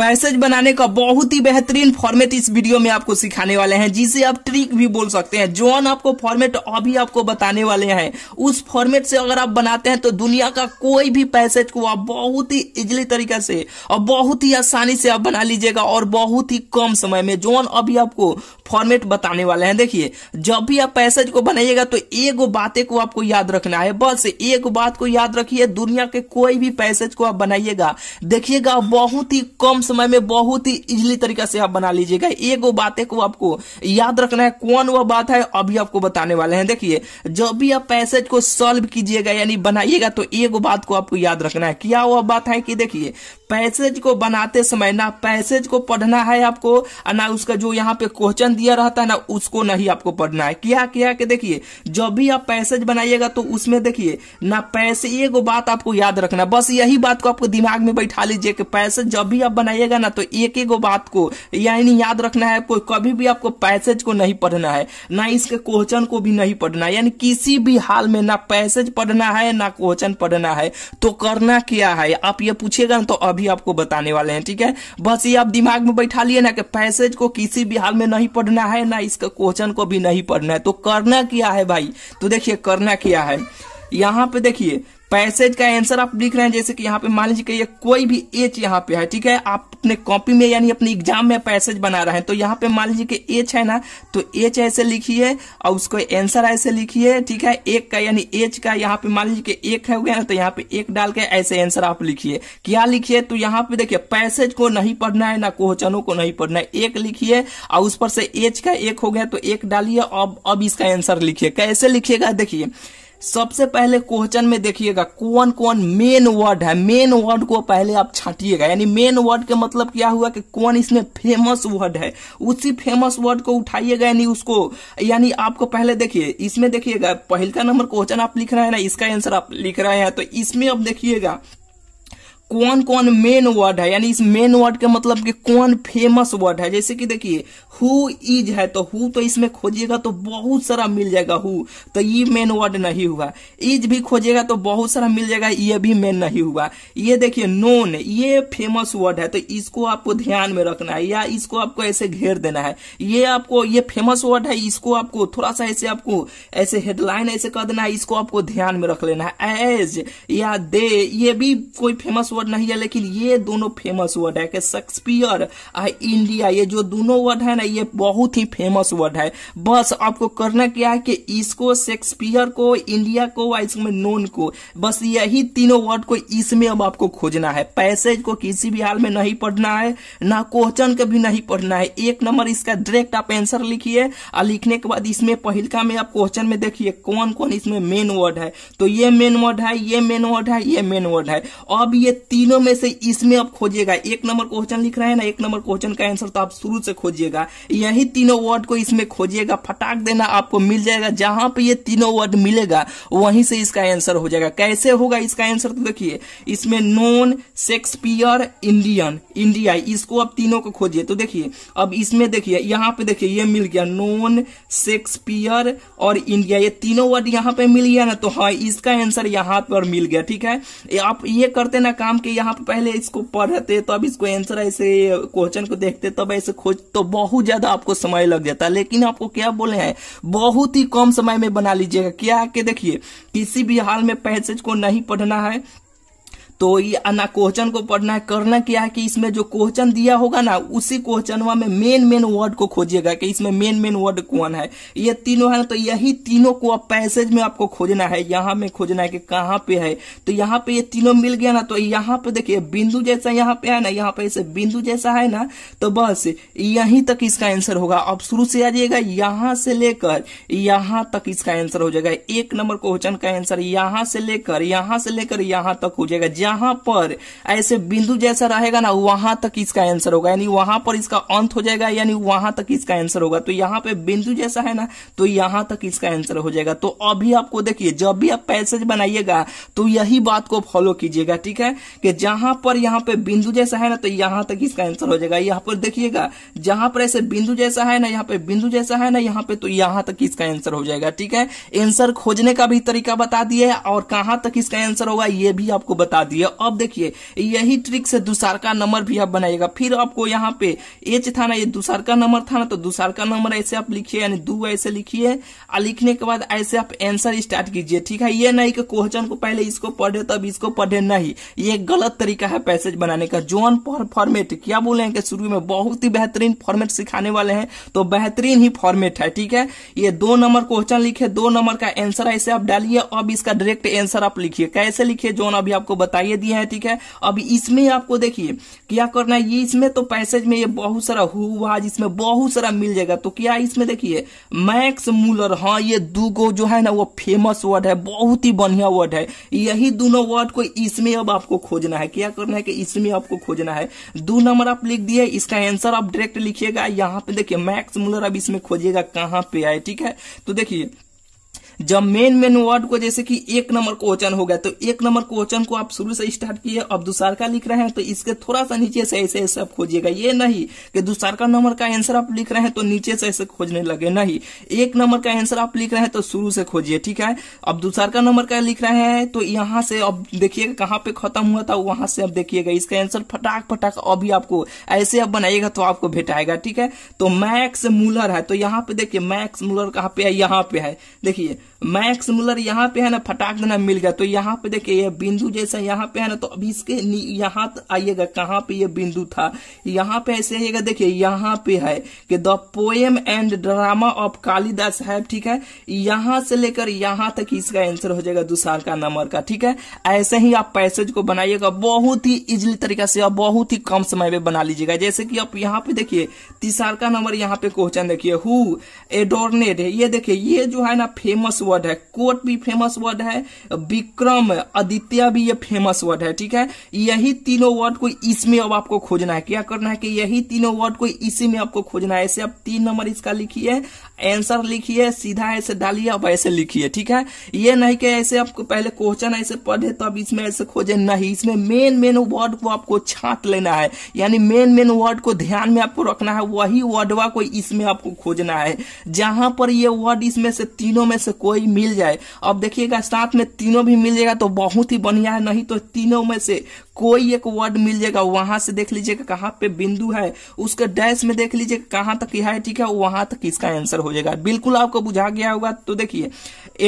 passage बनाने का बहुत ही बेहतरीन फॉर्मेट इस वीडियो में आपको सिखाने वाले हैं जिसे आप ट्रिक भी बोल सकते हैं जो आपको फॉर्मेट अभी आपको बताने वाले हैं उस फॉर्मेट से अगर आप बनाते हैं तो दुनिया का कोई भी पैसेज को आप बहुत ही इजिली तरीके से और बहुत ही आसानी से आप बना लीजिएगा और बहुत ही कम समय में जो अभी आपको फॉर्मेट बताने वाले हैं देखिए जब भी आप पैसेज को बनाइएगा तो एक बातें को आपको याद रखना है बस एक बात को याद रखिए दुनिया के कोई भी पैसेज को आप बनाइएगा देखिएगा बहुत ही कम समय में बहुत ही इजली तरीका से आप बना लीजिएगा एक बातें को आपको याद रखना है कौन वह बात है अभी आपको बताने वाले हैं देखिए जब भी आप पैसेज को सॉल्व कीजिएगा यानी बनाइएगा तो एक बात को आपको याद रखना है क्या वह बात है कि देखिए पैसेज को बनाते समय ना पैसेज को पढ़ना है आपको और ना उसका जो यहाँ पे क्वेश्चन दिया रहता है ना उसको नहीं आपको पढ़ना है क्या क्या के देखिए जब भी आप पैसेज बनाइएगा तो उसमें देखिए ना पैसे ये बात आपको याद रखना बस यही बात को आपको दिमाग में बैठा लीजिए कि पैसेज जब भी आप बनाइएगा ना तो एक एक बात को यानी याद रखना है आपको कभी भी आपको पैसेज को नहीं पढ़ना है ना इसके क्वेश्चन को भी नहीं पढ़ना है यानी किसी भी हाल में ना पैसेज पढ़ना है ना क्वेश्चन पढ़ना है तो करना क्या है आप ये पूछेगा ना तो अभी भी आपको बताने वाले हैं ठीक है बस ये आप दिमाग में बैठा लिए ना कि पैसेज को किसी भी हाल में नहीं पढ़ना है ना इसका क्वेश्चन को भी नहीं पढ़ना है तो करना क्या है भाई तो देखिए करना क्या है यहाँ पे देखिए पैसेज का आंसर आप लिख रहे हैं जैसे कि यहाँ पे मान लीजिए कि कोई भी एच यहाँ पे है ठीक है आप अपने कॉपी में यानी अपने एग्जाम में पैसेज बना रहे हैं तो यहाँ पे मान लीजिए कि एच है ना तो एच ऐसे लिखिए और उसको आंसर ऐसे लिखिए ठीक है एक का यानी एच का यहाँ पे मान लीजिए कि एक है हो गया ना तो यहाँ पे एक डाल के ऐसे आंसर आप लिखिए क्या लिखिए तो यहाँ पे देखिए पैसेज को नहीं पढ़ना है ना क्वेश्चनों को नहीं पढ़ना है एक लिखिए और उस पर से एच का एक हो गया तो एक डालिए अब अब इसका आंसर लिखिए कैसे लिखिएगा देखिए सबसे पहले क्वेश्चन में देखिएगा कौन कौन मेन वर्ड है मेन वर्ड को पहले आप छाटिएगा यानी मेन वर्ड के मतलब क्या हुआ कि कौन इसमें फेमस वर्ड है उसी फेमस वर्ड को उठाइएगा यानी उसको यानी आपको पहले देखिए इसमें देखिएगा पहला नंबर क्वेश्चन आप लिख रहे हैं ना इसका आंसर आप लिख रहे हैं तो इसमें अब देखिएगा कौन कौन मेन वर्ड है यानी इस मेन वर्ड का मतलब कि कौन फेमस वर्ड है जैसे कि देखिए हु इज है तो हु तो इसमें खोजिएगा तो बहुत सारा मिल जाएगा हु तो ये मेन वर्ड नहीं हुआ इज भी खोजिएगा तो बहुत सारा मिल जाएगा ये भी मेन नहीं हुआ ये देखिए नोन ये फेमस वर्ड है तो इसको आपको ध्यान में रखना है या इसको आपको ऐसे घेर देना है ये आपको ये फेमस वर्ड है इसको आपको थोड़ा सा ऐसे आपको ऐसे हेडलाइन ऐसे कर देना है इसको आपको ध्यान में रख लेना है एज या दे ये भी कोई फेमस वर्ड नहीं है लेकिन ये दोनों फेमस वर्ड है कि शेक्सपियर इंडिया ये जो दोनों वर्ड है ना ये बहुत ही फेमस वर्ड है बस आपको करना क्या है कि इसको शेक्सपियर को इंडिया को और इसमें नोन को बस यही तीनों वर्ड को इसमें अब आपको खोजना है पैसेज को किसी भी हाल में नहीं पढ़ना है ना क्वेश्चन का भी नहीं पढ़ना है एक नंबर इसका डायरेक्ट आप आंसर लिखिए और लिखने के बाद इसमें पहलका में आप क्वेश्चन में देखिए कौन कौन इसमें मेन वर्ड है तो ये मेन वर्ड है ये मेन वर्ड है ये मेन वर्ड है अब ये तीनों में से इसमें आप खोजिएगा एक नंबर क्वेश्चन लिख रहे हैं ना एक नंबर क्वेश्चन का आंसर तो आप शुरू से खोजिएगा यही तीनों वर्ड को इसमें खोजिएगा फटाक देना आपको मिल जाएगा जहां पे ये तीनों वर्ड मिलेगा वहीं से इसका आंसर हो जाएगा कैसे होगा इसका आंसर तो देखिए इसमें नॉन शेक्सपियर इंडियन इंडिया इसको आप तीनों को खोजिए तो देखिए अब इसमें देखिए यहाँ पे देखिए ये मिल गया नॉन शेक्सपियर और इंडिया ये तीनों वर्ड यहाँ पे मिल गया ना तो हाँ इसका आंसर यहाँ पर मिल गया ठीक है आप ये करते ना काम के यहाँ पे पहले इसको पढ़ते तब इसको आंसर ऐसे क्वेश्चन को देखते तब ऐसे खोज तो बहुत ज्यादा आपको समय लग जाता है लेकिन आपको क्या बोले हैं बहुत ही कम समय में बना लीजिएगा क्या के देखिए किसी भी हाल में पैसेज को नहीं पढ़ना है तो ये ना क्वेश्चन को पढ़ना है करना क्या है कि इसमें जो क्वेश्चन दिया होगा ना उसी क्वेश्चनवा में मेन मेन वर्ड को खोजिएगा कि इसमें मेन मेन वर्ड कौन है ये तीनों है ना तो यही तीनों को अब पैसेज में आपको खोजना है यहाँ में खोजना है कि कहाँ पे है तो यहाँ पे ये तीनों मिल गया ना तो यहाँ पे देखिए बिंदु जैसा यहाँ पे है ना यहाँ पे ऐसे बिंदु जैसा है ना तो बस यही तक इसका आंसर होगा अब शुरू से आ जाइएगा यहाँ से लेकर यहाँ तक इसका आंसर हो जाएगा एक नंबर क्वेश्चन का आंसर यहाँ से लेकर यहाँ से लेकर यहाँ तक हो जाएगा यहाँ पर ऐसे बिंदु जैसा रहेगा ना वहां तक इसका आंसर होगा यानी वहां पर इसका अंत हो जाएगा यानी वहां तक इसका आंसर होगा तो यहां पे बिंदु जैसा है ना तो यहां तक इसका आंसर हो जाएगा तो अभी आपको देखिए जब भी आप पैसेज बनाइएगा तो यही बात को फॉलो कीजिएगा ठीक है कि जहां पर यहां पर बिंदु जैसा है ना तो यहां तक इसका आंसर हो जाएगा यहां पर देखिएगा जहां पर ऐसे बिंदु जैसा है ना यहां पर बिंदु जैसा है ना यहां पर तो यहां तक इसका आंसर हो जाएगा ठीक है आंसर खोजने का भी तरीका बता दिया और कहां तक इसका आंसर होगा यह भी आपको बता दिया लिए अब देखिए यही ट्रिक से दुसार का नंबर भी आप बनाइएगा फिर आपको यहाँ पे एच था ना ये दुसार का नंबर था ना तो दुसार का नंबर ऐसे आप लिखिए यानी दू ऐसे लिखिए और लिखने के बाद ऐसे आप एंसर स्टार्ट कीजिए ठीक है ये नहीं कि क्वेश्चन को पहले इसको पढ़े तब इसको पढ़े नहीं ये गलत तरीका है पैसेज बनाने का जोन फॉर्मेट क्या बोले हैं कि शुरू में बहुत ही बेहतरीन फॉर्मेट सिखाने वाले हैं तो बेहतरीन ही फॉर्मेट है ठीक है ये दो नंबर क्वेश्चन लिखे दो नंबर का एंसर ऐसे आप डालिए अब इसका डायरेक्ट एंसर आप लिखिए कैसे लिखिए जोन अभी आपको बताया बताइए दिए हैं ठीक है अब इसमें आपको देखिए क्या करना है ये इसमें तो पैसेज में ये बहुत सारा हुआ जिसमें बहुत सारा मिल जाएगा तो क्या इसमें देखिए मैक्स मूलर हाँ ये दो गो जो है ना वो फेमस वर्ड है बहुत ही बढ़िया वर्ड है यही दोनों वर्ड को इसमें अब आपको खोजना है क्या करना है कि इसमें आपको खोजना है दो नंबर आप लिख दिए इसका आंसर आप डायरेक्ट लिखिएगा यहाँ पे देखिए मैक्स मूलर अब इसमें खोजिएगा कहाँ पे आए ठीक है तो देखिए जब मेन मेन वर्ड को जैसे कि एक नंबर क्वेश्चन हो गया तो एक नंबर क्वेश्चन को आप शुरू से स्टार्ट किए अब का लिख रहे हैं तो इसके थोड़ा सा नीचे से ऐसे ऐसे आप खोजिएगा ये नहीं कि का नंबर का आंसर आप लिख रहे हैं तो नीचे से ऐसे खोजने लगे नहीं एक नंबर का आंसर आप लिख रहे हैं तो शुरू से खोजिए ठीक है अब का नंबर का लिख रहे हैं तो यहाँ से अब देखिएगा कहाँ पे खत्म हुआ था वहां से अब देखिएगा इसका आंसर फटाक फटाक अभी आपको ऐसे अब बनाइएगा तो आपको भेटाएगा ठीक है तो मैक्स मूलर है तो यहाँ पे देखिए मैक्स मूलर कहाँ पे है यहाँ पे है देखिए मैक्स मुलर यहाँ पे है ना फटाक देना मिल गया तो यहाँ पे देखिए ये बिंदु जैसा यहाँ पे है ना तो अभी इसके यहाँ आइएगा कहाँ पे ये बिंदु था यहाँ पे ऐसे आइएगा देखिए यहाँ पे है कि the poem and drama of Kalidas है ठीक है यहाँ से लेकर यहाँ तक इसका आंसर हो जाएगा दुसार का नंबर का ठीक है ऐसे ही आप पैसेज को बनाइएगा बहुत ही इजिली तरीका से और बहुत ही कम समय में बना लीजिएगा जैसे कि आप यहाँ पे देखिए तीसार का नंबर यहाँ पे क्वेश्चन देखिए हु एडोरनेड ये देखिये ये जो है ना फेमस वर्ड है कोट भी फेमस वर्ड है विक्रम आदित्य भी ये फेमस वर्ड है ठीक है यही तीनों वर्ड को इसमें अब आपको खोजना है क्या करना है कि यही तीनों वर्ड को इसी में आपको खोजना है ऐसे आप तीन नंबर इसका लिखिए आंसर लिखिए सीधा ऐसे डालिए अब ऐसे लिखिए ठीक है ये नहीं कि ऐसे आपको पहले क्वेश्चन ऐसे पढ़े तब इसमें ऐसे खोजे नहीं इसमें मेन मेन वर्ड को आपको छांट लेना है यानी मेन मेन वर्ड को ध्यान में आपको रखना है वही वर्डवा को इसमें आपको खोजना है जहां पर ये वर्ड इसमें से तीनों में से कोई मिल जाए अब देखिएगा साथ में तीनों भी मिल जाएगा तो बहुत ही बढ़िया है नहीं तो तीनों में से कोई एक वर्ड मिल जाएगा वहां से देख लीजिएगा कहां पे बिंदु है उसके डैश में देख लीजिएगा कहां तक यह है ठीक है वहां तक इसका आंसर हो जाएगा बिल्कुल आपको बुझा गया होगा तो देखिए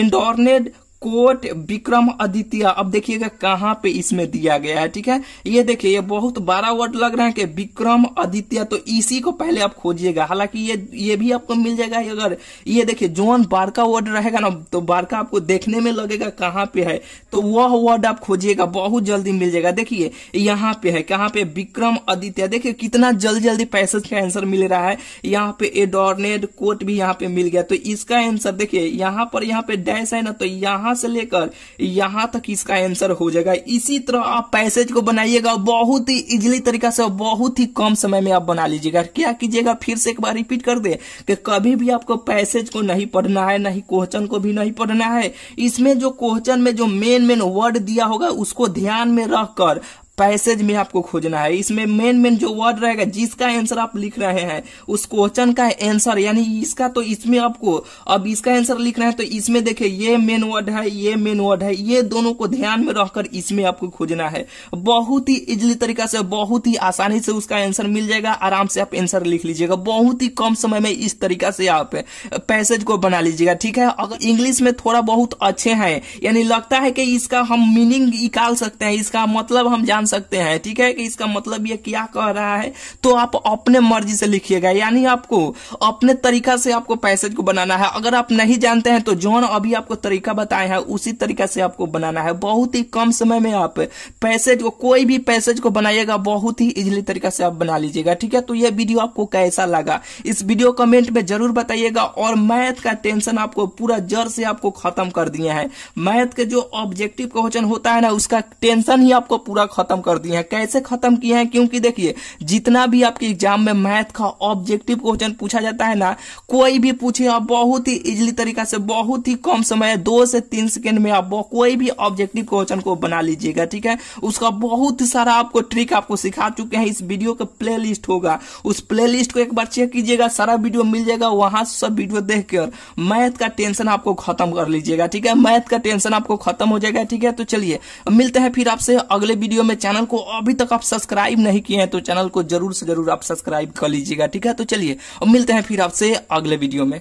इंडोरनेड कोट विक्रम आदित्य अब देखिएगा कहाँ पे इसमें दिया गया है ठीक है ये देखिए ये बहुत बड़ा वर्ड लग रहा है कि विक्रम आदित्य तो इसी को पहले आप खोजिएगा हालांकि ये ये भी आपको मिल जाएगा अगर ये देखिए जोन बार का वर्ड रहेगा ना तो बार का आपको देखने में लगेगा कहाँ पे है तो वह वर्ड आप खोजिएगा बहुत जल्दी मिल जाएगा देखिए यहाँ पे है कहाँ पे विक्रम आदित्य देखिए कितना जल्दी जल्दी पैसेज का आंसर मिल रहा है यहाँ पे एडोर्नेड कोट भी यहाँ पे मिल गया तो इसका आंसर देखिए यहाँ पर यहाँ पे डैश है ना तो यहाँ यहां से लेकर यहां तक इसका आंसर हो जाएगा इसी तरह आप पैसेज को बनाइएगा बहुत ही इजिली तरीका से बहुत ही कम समय में आप बना लीजिएगा क्या कीजिएगा फिर से एक बार रिपीट कर दे कि कभी भी आपको पैसेज को नहीं पढ़ना है नहीं क्वेश्चन को भी नहीं पढ़ना है इसमें जो क्वेश्चन में जो मेन मेन वर्ड दिया होगा उसको ध्यान में रखकर पैसेज में आपको खोजना है इसमें मेन मेन जो वर्ड रहेगा जिसका आंसर आप लिख रहे हैं उस क्वेश्चन का आंसर यानी इसका तो इसमें आपको अब इसका आंसर लिख रहे हैं तो इसमें देखे ये मेन वर्ड है ये मेन वर्ड है ये दोनों को ध्यान में रखकर इसमें आपको खोजना है बहुत ही इजली तरीका से बहुत ही आसानी से उसका आंसर मिल जाएगा आराम से आप आंसर लिख लीजिएगा बहुत ही कम समय में इस तरीका से आप पैसेज को बना लीजिएगा ठीक है अगर इंग्लिश में थोड़ा बहुत अच्छे है यानी लगता है कि इसका हम मीनिंग निकाल सकते हैं इसका मतलब हम जान जान सकते हैं ठीक है कि इसका मतलब ये क्या कह रहा है तो आप अपने मर्जी से लिखिएगा यानी आपको अपने तरीका से आपको पैसेज को बनाना है अगर आप नहीं जानते हैं तो जोन अभी आपको तरीका बताए हैं उसी तरीका से आपको बनाना है बहुत ही कम समय में आप पैसेज को कोई भी पैसेज को बनाइएगा बहुत ही इजिली तरीका से आप बना लीजिएगा ठीक है तो यह वीडियो आपको कैसा लगा इस वीडियो कमेंट में जरूर बताइएगा और मैथ का टेंशन आपको पूरा जड़ से आपको खत्म कर दिया है मैथ के जो ऑब्जेक्टिव क्वेश्चन होता है ना उसका टेंशन ही आपको पूरा खत्म खत्म कर दिए हैं कैसे खत्म किए हैं क्योंकि देखिए जितना भी आपके एग्जाम में मैथ का ऑब्जेक्टिव क्वेश्चन पूछा जाता है ना कोई भी पूछे आप बहुत ही इजिली तरीका से बहुत ही कम समय दो से तीन सेकेंड में आप कोई भी ऑब्जेक्टिव क्वेश्चन को बना लीजिएगा ठीक है उसका बहुत सारा आपको ट्रिक आपको सिखा चुके हैं इस वीडियो का प्ले होगा उस प्ले को एक बार चेक कीजिएगा सारा वीडियो मिल जाएगा वहां से सब वीडियो देख कर मैथ का टेंशन आपको खत्म कर लीजिएगा ठीक है मैथ का टेंशन आपको खत्म हो जाएगा ठीक है तो चलिए मिलते हैं फिर आपसे अगले वीडियो में चैनल को अभी तक आप सब्सक्राइब नहीं किए हैं तो चैनल को जरूर से जरूर आप सब्सक्राइब कर लीजिएगा ठीक है तो चलिए अब मिलते हैं फिर आपसे अगले वीडियो में